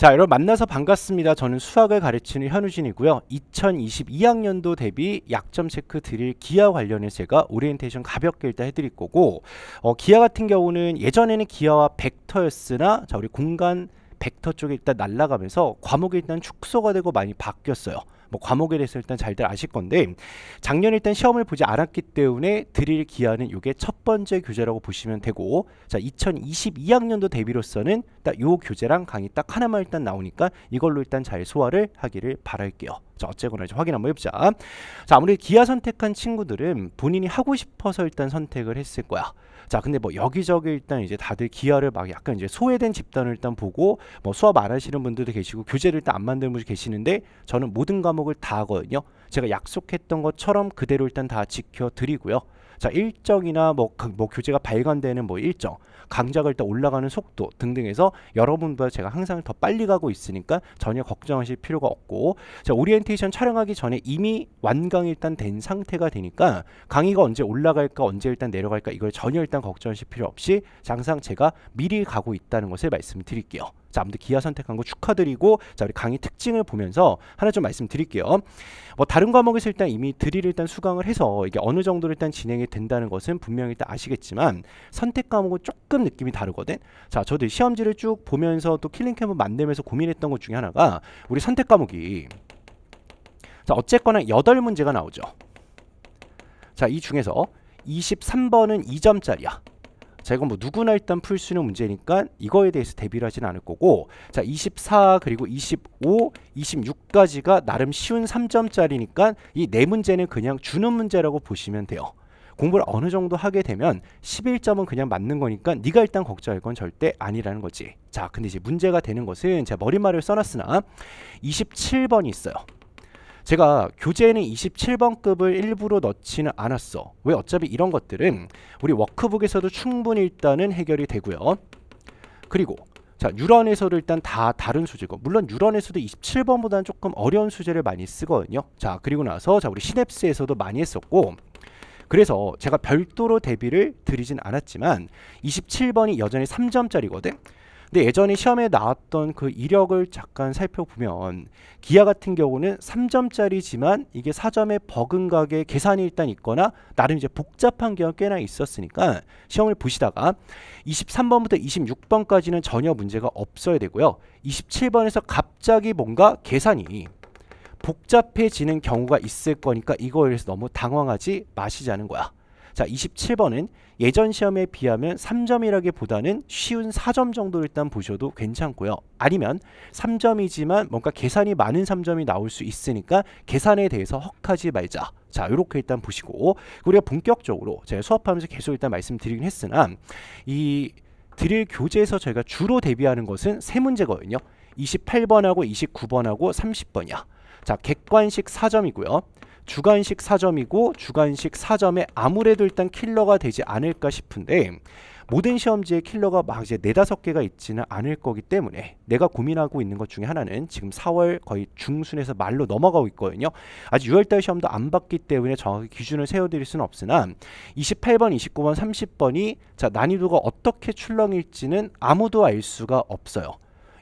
자 여러분 만나서 반갑습니다. 저는 수학을 가르치는 현우진이고요. 2022학년도 대비 약점 체크 드릴 기아 관련해서 제가 오리엔테이션 가볍게 일단 해드릴 거고 어, 기아 같은 경우는 예전에는 기아와 벡터였으나 자 우리 공간 벡터 쪽에 일단 날라가면서 과목이 일단 축소가 되고 많이 바뀌었어요. 뭐 과목에 대해서 일단 잘들 아실 건데 작년 일단 시험을 보지 않았기 때문에 드릴 기한는 이게 첫 번째 교재라고 보시면 되고 자 2022학년도 대비로서는 딱 요 교재랑 강의 딱 하나만 일단 나오니까 이걸로 일단 잘 소화를 하기를 바랄게요. 자 어쨌거나 이제 확인 한번 해보자. 자 아무래도 기아 선택한 친구들은 본인이 하고 싶어서 일단 선택을 했을 거야. 자, 근데 뭐 여기저기 일단 이제 다들 기아를 막 약간 이제 소외된 집단을 일단 보고 뭐 수업 안 하시는 분들도 계시고 교재를 일단 안 만드는 분들 계시는데 저는 모든 과목을 다 하거든요. 제가 약속했던 것처럼 그대로 일단 다 지켜드리고요. 자 일정이나 뭐, 그, 뭐 교재가 발간되는 뭐 일정 강좌가 일단 올라가는 속도 등등에서 여러분보다 제가 항상 더 빨리 가고 있으니까 전혀 걱정하실 필요가 없고 자 오리엔테이션 촬영하기 전에 이미 완강이 일단 된 상태가 되니까 강의가 언제 올라갈까 언제 일단 내려갈까 이걸 전혀 일단 걱정하실 필요 없이 장상 제가 미리 가고 있다는 것을 말씀드릴게요. 자, 아무튼 기아 선택한 거 축하드리고 자, 우리 강의 특징을 보면서 하나 좀 말씀드릴게요. 뭐 다른 과목에서 일단 이미 드릴 일단 수강을 해서 이게 어느 정도로 일단 진행이 된다는 것은 분명히 일단 아시겠지만 선택 과목은 조금 느낌이 다르거든. 자, 저도 시험지를 쭉 보면서 또 킬링 캠프 만들면서 고민했던 것 중에 하나가 우리 선택 과목이 자, 어쨌거나 8 문제가 나오죠. 자, 이 중에서 23번은 2점짜리야. 자 이건 뭐 누구나 일단 풀 수 있는 문제니까 이거에 대해서 대비를 하진 않을 거고 자 24 그리고 25 26까지가 나름 쉬운 3점짜리니까 이 네 문제는 그냥 주는 문제라고 보시면 돼요 공부를 어느 정도 하게 되면 11점은 그냥 맞는 거니까 네가 일단 걱정할 건 절대 아니라는 거지 자 근데 이제 문제가 되는 것은 제가 머리말을 써놨으나 27번이 있어요 제가 교재에는 27번급을 일부러 넣지는 않았어. 왜 어차피 이런 것들은 우리 워크북에서도 충분히 일단은 해결이 되고요. 그리고 자 유런에서도 일단 다 다른 수제고 물론 유런에서도 27번보다는 조금 어려운 수제를 많이 쓰거든요. 자 그리고 나서 자 우리 시냅스에서도 많이 했었고 그래서 제가 별도로 대비를 드리진 않았지만 27번이 여전히 3점짜리거든 근데 예전에 시험에 나왔던 그 이력을 잠깐 살펴보면 기아 같은 경우는 3점짜리지만 이게 4점의 버금가게 계산이 일단 있거나 나름 이제 복잡한 경우가 꽤나 있었으니까 시험을 보시다가 23번부터 26번까지는 전혀 문제가 없어야 되고요. 27번에서 갑자기 뭔가 계산이 복잡해지는 경우가 있을 거니까 이거에 대해서 너무 당황하지 마시자는 거야. 자 27번은 예전 시험에 비하면 3점이라기보다는 쉬운 4점 정도 일단 보셔도 괜찮고요. 아니면 3점이지만 뭔가 계산이 많은 3점이 나올 수 있으니까 계산에 대해서 헉하지 말자. 자 이렇게 일단 보시고 우리가 본격적으로 제가 수업하면서 계속 일단 말씀드리긴 했으나 이 드릴 교재에서 저희가 주로 대비하는 것은 세 문제거든요. 28번하고 29번하고 30번이야. 자 객관식 4점이고요. 주간식 4점이고 주간식 4점에 아무래도 일단 킬러가 되지 않을까 싶은데 모든 시험지에 킬러가 막 이제 네다섯 개가 있지는 않을 거기 때문에 내가 고민하고 있는 것 중에 하나는 지금 4월 거의 중순에서 말로 넘어가고 있거든요. 아직 6월달 시험도 안 봤기 때문에 정확히 기준을 세워드릴 수는 없으나 28번, 29번, 30번이 자 난이도가 어떻게 출렁일지는 아무도 알 수가 없어요.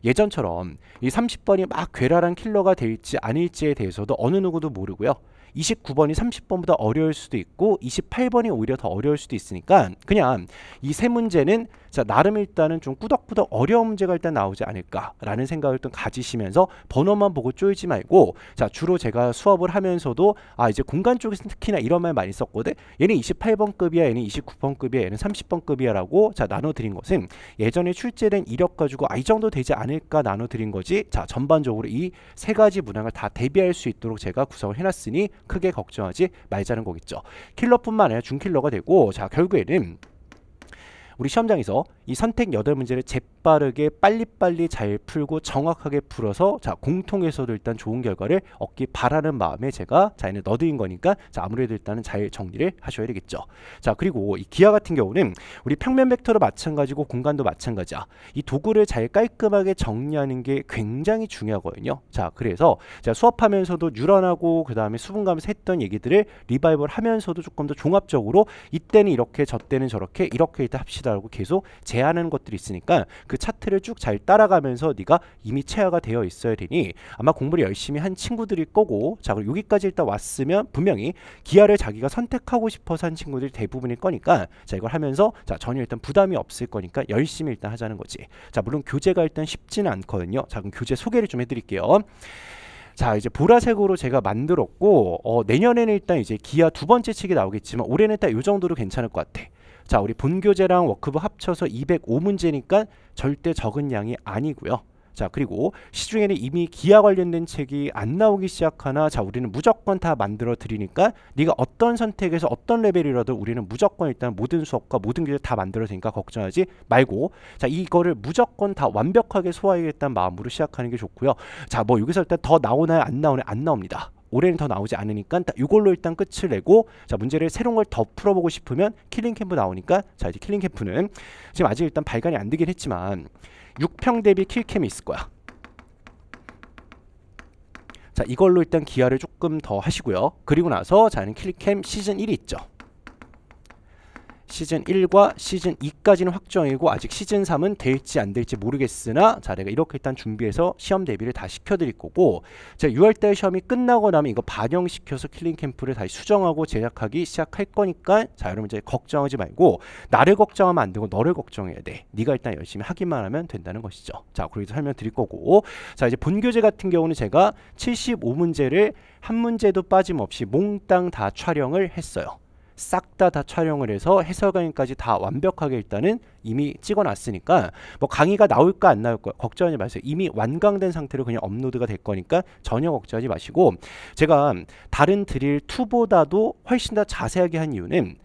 예전처럼 이 30번이 막 괴랄한 킬러가 될지 아닐지에 대해서도 어느 누구도 모르고요. 29번이 30번보다 어려울 수도 있고 28번이 오히려 더 어려울 수도 있으니까 그냥 이 세 문제는 자, 나름 일단은 좀 꾸덕꾸덕 어려운 문제가 일단 나오지 않을까라는 생각을 좀 가지시면서 번호만 보고 쪼이지 말고 자, 주로 제가 수업을 하면서도 아, 이제 공간 쪽에서 특히나 이런 말 많이 썼거든. 얘는 28번급이야, 얘는 29번급이야, 얘는 30번급이야라고 자, 나눠 드린 것은 예전에 출제된 이력 가지고 아, 이 정도 되지 않을까 나눠 드린 거지. 자, 전반적으로 이 세 가지 문항을 다 대비할 수 있도록 제가 구성을 해 놨으니 크게 걱정하지 말자는 거겠죠. 킬러뿐만 아니라 중킬러가 되고 자, 결국에는 우리 시험장에서 이 선택 여덟 문제를 재빠르게 빨리빨리 잘 풀고 정확하게 풀어서 자 공통에서도 일단 좋은 결과를 얻기 바라는 마음에 제가 자 얘는 너드인 거니까 자 아무래도 일단은 잘 정리를 하셔야 되겠죠 자 그리고 이기아 같은 경우는 우리 평면 벡터도 마찬가지고 공간도 마찬가지야 이 도구를 잘 깔끔하게 정리하는 게 굉장히 중요하거든요 자 그래서 자 수업하면서도 유런하고 그 다음에 수분감에서 했던 얘기들을 리바이벌 하면서도 조금 더 종합적으로 이때는 이렇게 저때는 저렇게 이렇게 일단 합시다라고 계속 제 제하는 것들이 있으니까 그 차트를 쭉 잘 따라가면서 네가 이미 체화가 되어 있어야 되니 아마 공부를 열심히 한 친구들일 거고 자 그럼 여기까지 일단 왔으면 분명히 기아를 자기가 선택하고 싶어서 한 친구들이 대부분일 거니까 자 이걸 하면서 자 전혀 일단 부담이 없을 거니까 열심히 일단 하자는 거지 자 물론 교재가 일단 쉽지는 않거든요 자 그럼 교재 소개를 좀 해드릴게요 자 이제 보라색으로 제가 만들었고 어, 내년에는 일단 이제 기아 두 번째 책이 나오겠지만 올해는 딱이 정도로 괜찮을 것 같아 자 우리 본교재랑 워크북 합쳐서 205문제니까 절대 적은 양이 아니고요. 자 그리고 시중에는 이미 기아 관련된 책이 안 나오기 시작하나 자 우리는 무조건 다 만들어 드리니까 네가 어떤 선택에서 어떤 레벨이라도 우리는 무조건 일단 모든 수업과 모든 교재 다 만들어 드니까 걱정하지 말고 자 이거를 무조건 다 완벽하게 소화해야겠다는 마음으로 시작하는 게 좋고요 자 뭐 여기서 일단 더 나오나요 안 나오나요 안 나옵니다 올해는 더 나오지 않으니까 이걸로 일단 끝을 내고 자 문제를 새로운 걸 더 풀어보고 싶으면 킬링 캠프 나오니까 자 이제 킬링 캠프는 지금 아직 일단 발간이 안 되긴 했지만 6평 대비 킬캠이 있을 거야. 자 이걸로 일단 기아를 조금 더 하시고요. 그리고 나서 자는 킬캠 시즌 1이 있죠. 시즌 1과 시즌 2까지는 확정이고 아직 시즌 3은 될지 안 될지 모르겠으나 자 내가 이렇게 일단 준비해서 시험 대비를 다 시켜드릴 거고 자 6월달 시험이 끝나고 나면 이거 반영시켜서 킬링 캠프를 다시 수정하고 제작하기 시작할 거니까 자 여러분 이제 걱정하지 말고 나를 걱정하면 안 되고 너를 걱정해야 돼 네가 일단 열심히 하기만 하면 된다는 것이죠 자 그리고 설명 드릴 거고 자 이제 본교재 같은 경우는 제가 75문제를 한 문제도 빠짐없이 몽땅 다 촬영을 했어요 싹다다 다 촬영을 해서 해설강의까지 다 완벽하게 일단은 이미 찍어놨으니까 뭐 강의가 나올까 안 나올까 걱정하지 마세요. 이미 완강된 상태로 그냥 업로드가 될 거니까 전혀 걱정하지 마시고 제가 다른 드릴 2보다도 훨씬 더 자세하게 한 이유는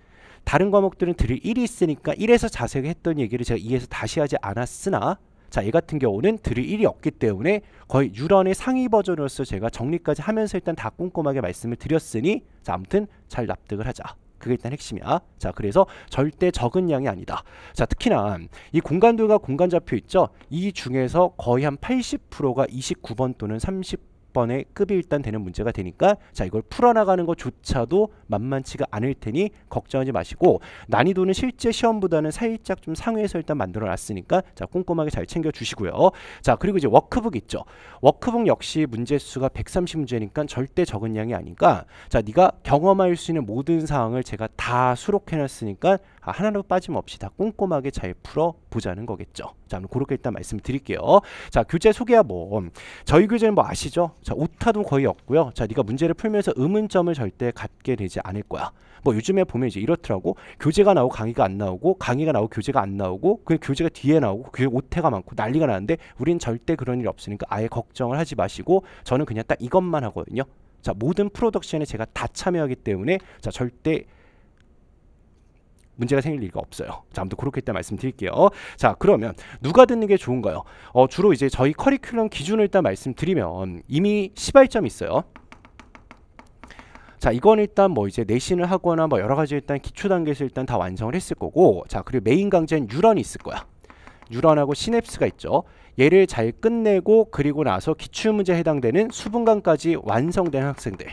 다른 과목들은 드릴 1이 있으니까 1에서 자세하게 했던 얘기를 제가 2에서 다시 하지 않았으나 자, 얘 같은 경우는 드릴 1이 없기 때문에 거의 유런의 상위 버전으로서 제가 정리까지 하면서 일단 다 꼼꼼하게 말씀을 드렸으니 자, 아무튼 잘 납득을 하자. 그게 일단 핵심이야. 자, 그래서 절대 적은 양이 아니다. 자, 특히나 이 공간도가 공간 잡혀 있죠. 이 중에서 거의 한 80%가 29번 또는 번의 급이 일단 되는 문제가 되니까 자 이걸 풀어나가는 것조차도 만만치가 않을 테니 걱정하지 마시고 난이도는 실제 시험보다는 살짝 좀 상회해서 일단 만들어 놨으니까 자 꼼꼼하게 잘 챙겨 주시고요 자 그리고 이제 워크북 있죠 워크북 역시 문제 수가 130문제니까 절대 적은 양이 아니까 자 네가 경험할 수 있는 모든 사항을 제가 다 수록해 놨으니까 아, 하나로 빠짐없이 다 꼼꼼하게 잘 풀어보자는 거겠죠. 자, 그렇게 일단 말씀드릴게요. 자, 교재 소개야 뭐 저희 교재는 뭐 아시죠? 자 오타도 거의 없고요. 자 네가 문제를 풀면서 의문점을 절대 갖게 되지 않을 거야. 뭐 요즘에 보면 이제 이렇더라고 교재가 나오고 강의가 안 나오고 강의가 나오고 교재가 안 나오고 그 교재가 뒤에 나오고 그 오태가 많고 난리가 나는데 우린 절대 그런 일이 없으니까 아예 걱정을 하지 마시고 저는 그냥 딱 이것만 하거든요. 자 모든 프로덕션에 제가 다 참여하기 때문에 자 절대 문제가 생길 리가 없어요. 자, 아무튼 그렇게 일단 말씀드릴게요. 자, 그러면 누가 듣는 게 좋은가요? 어, 주로 이제 저희 커리큘럼 기준을 일단 말씀드리면 이미 시발점이 있어요. 자, 이건 일단 뭐 이제 내신을 하거나 뭐 여러 가지 일단 기초 단계에서 일단 다 완성을 했을 거고, 자, 그리고 메인 강제는 유런이 있을 거야. 유런하고 시냅스가 있죠. 얘를 잘 끝내고 그리고 나서 기출문제 해당되는 수분관까지 완성된 학생들.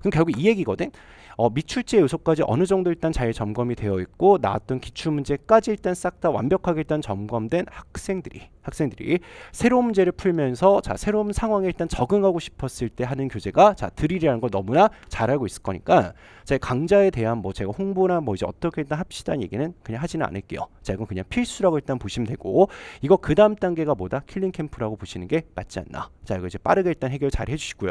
그럼 결국 이 얘기거든. 어, 미출제 요소까지 어느 정도 일단 잘 점검이 되어 있고 나왔던 기출 문제까지 일단 싹 다 완벽하게 일단 점검된 학생들이 학생들이 새로운 문제를 풀면서 자 새로운 상황에 일단 적응하고 싶었을 때 하는 교재가 자 드릴이라는 걸 너무나 잘 알고 있을 거니까 제 강좌에 대한 뭐 제가 홍보나 뭐 이제 어떻게 일단 합시다 는 얘기는 그냥 하지는 않을게요. 자 이건 그냥 필수라고 일단 보시면 되고 이거 그 다음 단계가 뭐다 킬링 캠프라고 보시는 게 맞지 않나. 자 이거 이제 빠르게 일단 해결 잘 해주시고요.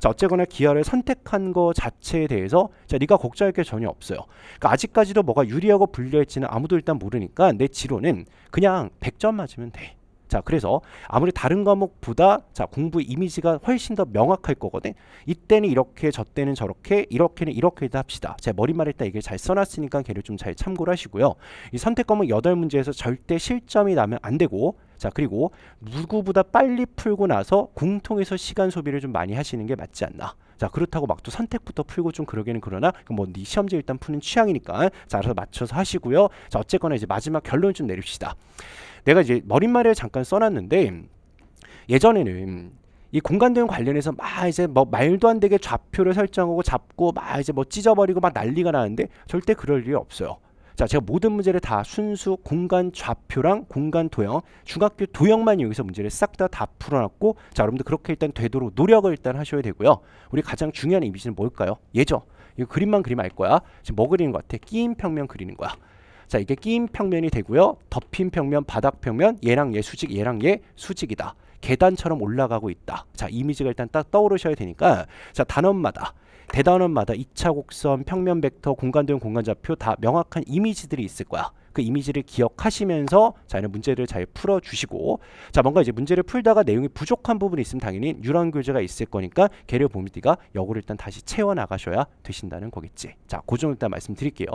자 어쨌거나 기아를 선택한 거 자체에 대해서 자, 네가 걱정할 게 전혀 없어요. 그러니까 아직까지도 뭐가 유리하고 불리할지는 아무도 일단 모르니까 내 지론은 그냥 100점 맞으면 돼. 자 그래서 아무리 다른 과목보다 자 공부 이미지가 훨씬 더 명확할 거거든 이때는 이렇게 저때는 저렇게 이렇게는 이렇게 합시다 제 머리말에 딱 이게 잘 써놨으니까 걔를 좀 잘 참고를 하시고요 이 선택과목 8 문제에서 절대 실점이 나면 안 되고 자 그리고 누구보다 빨리 풀고 나서 공통에서 시간 소비를 좀 많이 하시는 게 맞지 않나 자 그렇다고 막 또 선택부터 풀고 좀 그러기는 그러나 뭐네 시험지 일단 푸는 취향이니까 자 알아서 맞춰서 하시고요 자 어쨌거나 이제 마지막 결론 좀 내립시다 내가 이제 머릿말을 잠깐 써놨는데 예전에는 이 공간 대응 관련해서 막 이제 뭐 말도 안 되게 좌표를 설정하고 잡고 막 이제 뭐 찢어버리고 막 난리가 나는데 절대 그럴 일이 없어요. 자, 제가 모든 문제를 다 순수 공간 좌표랑 공간 도형, 중학교 도형만 여기서 문제를 싹 다다 다 풀어놨고, 자, 여러분들 그렇게 일단 되도록 노력을 일단 하셔야 되고요. 우리 가장 중요한 이미지는 뭘까요? 예죠. 이거 그림만 그리면 알 거야. 지금 뭐 그리는 것 같아? 끼임 평면 그리는 거야. 자, 이게 끼임 평면이 되고요. 덮인 평면, 바닥 평면, 얘랑 얘 수직, 얘랑 얘 수직이다. 계단처럼 올라가고 있다. 자, 이미지가 일단 딱 떠오르셔야 되니까 자, 단원마다 대단원마다 2차 곡선, 평면 벡터, 공간도형, 공간좌표 다 명확한 이미지들이 있을 거야. 그 이미지를 기억하시면서 자 이런 문제를 잘 풀어주시고 자 뭔가 이제 문제를 풀다가 내용이 부족한 부분이 있으면 당연히 유랑 교재가 있을 거니까 계류 보미디가 역으로 일단 다시 채워 나가셔야 되신다는 거겠지 자 고정 그 일단 말씀드릴게요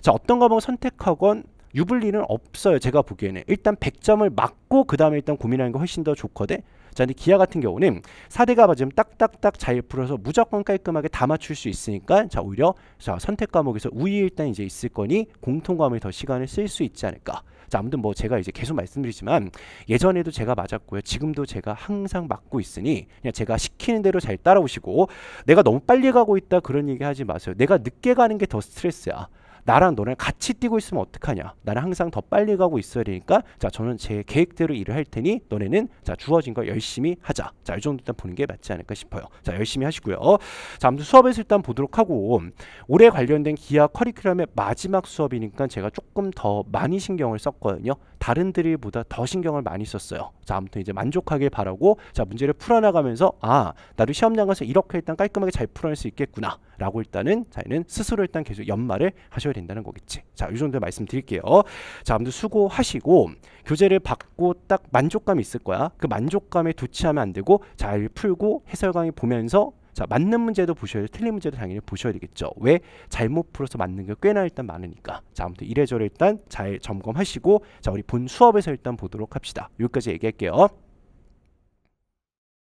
자 어떤 과목을 선택하건 유불리는 없어요 제가 보기에는 일단 100점을 맞고 그 다음에 일단 고민하는 게 훨씬 더 좋거든 자, 근데 기아 같은 경우는 4대가 맞으면 딱딱딱 잘 풀어서 무조건 깔끔하게 다 맞출 수 있으니까 자, 오히려 자, 선택 과목에서 우위 일단 이제 있을 거니 공통 과목에 더 시간을 쓸 수 있지 않을까. 자, 아무튼 뭐 제가 이제 계속 말씀드리지만 예전에도 제가 맞았고요. 지금도 제가 항상 맞고 있으니 그냥 제가 시키는 대로 잘 따라오시고 내가 너무 빨리 가고 있다 그런 얘기 하지 마세요. 내가 늦게 가는 게 더 스트레스야. 나랑 너랑 같이 뛰고 있으면 어떡하냐 나는 항상 더 빨리 가고 있어야 되니까 자 저는 제 계획대로 일을 할 테니 너네는 자 주어진 걸 열심히 하자 자이 정도 일단 보는 게 맞지 않을까 싶어요 자 열심히 하시고요 자 아무튼 수업에서 일단 보도록 하고 올해 관련된 기하 커리큘럼의 마지막 수업이니까 제가 조금 더 많이 신경을 썼거든요 다른 드릴보다 더 신경을 많이 썼어요. 자, 아무튼 이제 만족하길 바라고 자, 문제를 풀어나가면서 아, 나도 시험장 가서 이렇게 일단 깔끔하게 잘 풀어낼 수 있겠구나 라고 일단은 자기는 스스로 일단 계속 연말을 하셔야 된다는 거겠지. 자, 이 정도 말씀드릴게요. 자, 아무튼 수고하시고 교재를 받고 딱 만족감이 있을 거야. 그 만족감에 도취하면 안 되고 잘 풀고 해설강의 보면서 자 맞는 문제도 보셔야 돼요. 틀린 문제도 당연히 보셔야 되겠죠. 왜 잘못 풀어서 맞는 게 꽤나 일단 많으니까. 자 아무튼 이래저래 일단 잘 점검하시고 자 우리 본 수업에서 일단 보도록 합시다. 여기까지 얘기할게요.